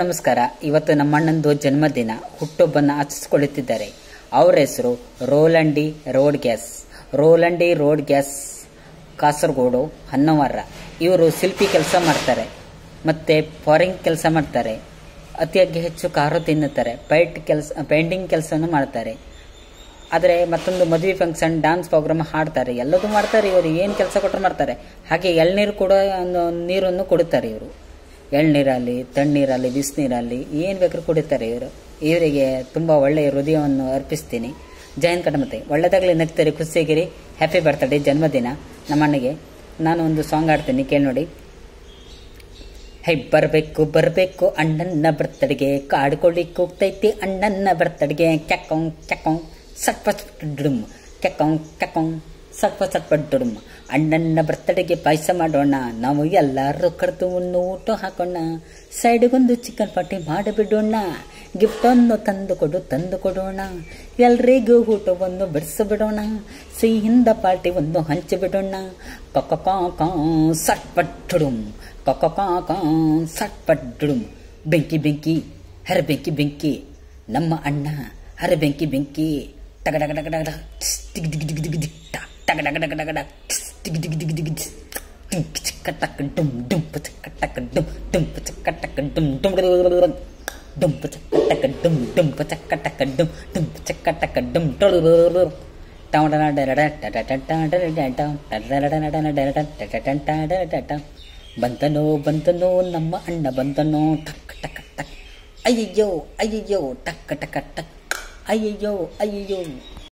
ನಮಸ್ಕಾರ ಇವತ್ತು ನಮ್ಮಣ್ಣಂದು ಜನ್ಮದಿನ ಹುಟ್ಟೊಬ್ಬನ ಆಚರಿಸಿಕೊಳ್ಳುತ್ತಿದ್ದಾರೆ ಅವರ ಹೆಸರು ರೋಲಂಡಿ ರೋಡ್ ಗ್ಯಾಸ್ ರೋಲಂಡಿ ರೋಡ್ ಗ್ಯಾಸ್ ಕಾಸರಗೋಡು ಹನ್ನವಾರ ಇವರು ಶಿಲ್ಪಿ ಕೆಲಸ ಮಾಡ್ತಾರೆ ಮತ್ತೆ ಫಾರಿಂಗ್ ಕೆಲಸ ಮಾಡ್ತಾರೆ ಅತಿಯಾಗಿ ಹೆಚ್ಚು ಕಾರು ತಿನ್ನುತ್ತಾರೆ ಪೈಟ್ ಕೆಲಸ ಪೈಂಟಿಂಗ್ ಕೆಲಸವನ್ನು ಮಾಡ್ತಾರೆ ಆದರೆ ಮತ್ತೊಂದು ಮದುವೆ ಫಂಕ್ಷನ್ ಡ್ಯಾನ್ಸ್ ಪ್ರೋಗ್ರಾಮ್ ಹಾಡ್ತಾರೆ ಎಲ್ಲದೂ ಮಾಡ್ತಾರೆ ಇವರು ಏನು ಕೆಲಸ ಕೊಟ್ಟರು ಮಾಡ್ತಾರೆ ಹಾಗೆ ಎಳ್ನೀರು ಕೂಡ ನೀರನ್ನು ಕೊಡುತ್ತಾರೆ ಇವರು ಎಳ್ನೀರಲ್ಲಿ ತಣ್ಣೀರಲ್ಲಿ ಬಿಸಿನೀರಲ್ಲಿ ಏನು ಬೇಕಾದ್ರೂ ಕುಡಿತಾರೆ ಇವರು ಇವರಿಗೆ ತುಂಬ ಒಳ್ಳೆಯ ಹೃದಯವನ್ನು ಅರ್ಪಿಸ್ತೀನಿ ಜಯಂತ್ ಕಡಮತೆ ಒಳ್ಳೆದಾಗಲಿ ನಗ್ತಾರೆ ಖುಷಿಯಾಗಿರಿ ಹ್ಯಾಪಿ ಬರ್ತ್ಡೇ ಜನ್ಮದಿನ ನಮ್ಮ ಅಣ್ಣಗೆ ನಾನು ಒಂದು ಸಾಂಗ್ ಆಡ್ತೀನಿ ಕೇಳಿ ನೋಡಿ ಹೈ ಬರಬೇಕು ಬರಬೇಕು ಅಣ್ಣನ್ನ ಬರ್ತಡೆಗೆ ಕಾಡ್ಕೊಳ್ಳಿ ಹೋಗ್ತೈತಿ ಅಣ್ಣನ್ನ ಬರ್ತಡೆಗೆ ಕೆಕ್ಕೊಂಗ್ ಕೆಕ್ಕೊಂಗ್ ಸಟ್ ಡುಮ್ ಕೆಕ್ಕೊಂಗ್ ಕೆಕ್ಕೊಂಗ್ ಸಪ್ಪ ಸಾಕ್ವ ಅಣ್ಣನ ಬರ್ತಡೆಗೆ ಪಾಯಸ ಮಾಡೋಣ ನಾವು ಎಲ್ಲರೂ ಕರೆದು ಉಣ್ಣು ಊಟ ಹಾಕೋಣ ಸೈಡ್ಗೊಂದು ಚಿಕನ್ ಪಾರ್ಟಿ ಮಾಡಿಬಿಡೋಣ ಗಿಫ್ಟನ್ನು ತಂದು ಕೊಡು ತಂದು ಕೊಡೋಣ ಎಲ್ರಿಗೂ ಊಟವನ್ನು ಬಿಡಿಸಿಬಿಡೋಣ ಒಂದು ಹಂಚಿ ಬಿಡೋಣ ಕೊಕ ಕಾ ಸಟ್ಪಟ್ಟುಡುಮ್ ಕೊಕ ಕಾ ಸಟ್ಪಟ್ಟುಡುಮ್ ಬೆಂಕಿ ಬೆಂಕಿ ಹರ ಬೆಂಕಿ ಬೆಂಕಿ ನಮ್ಮ ಅಣ್ಣ ಹರ ಬೆಂಕಿ ಬೆಂಕಿ ಟಗಡಗಡಗಡಗಡ ದಿಗ್ ಟಿಕ್ ಟಿಕ್ ದಿಗ್ ಟಿಕ್ tak tak tak tak tak ನಮ್ಮ ಅಣ್ಣ ಬಂತನೋ ಟಕ್ ಟಕ್ ಟಕ್ ಅಯ್ಯಯ್ಯೋ ಅಯ್ಯಯ್ಯೋ ಟಕ್ ಟಕ್ ಟಕ್ ಅಯ್ಯಯ್ಯೋ ಅಯ್ಯಯ್ಯೋ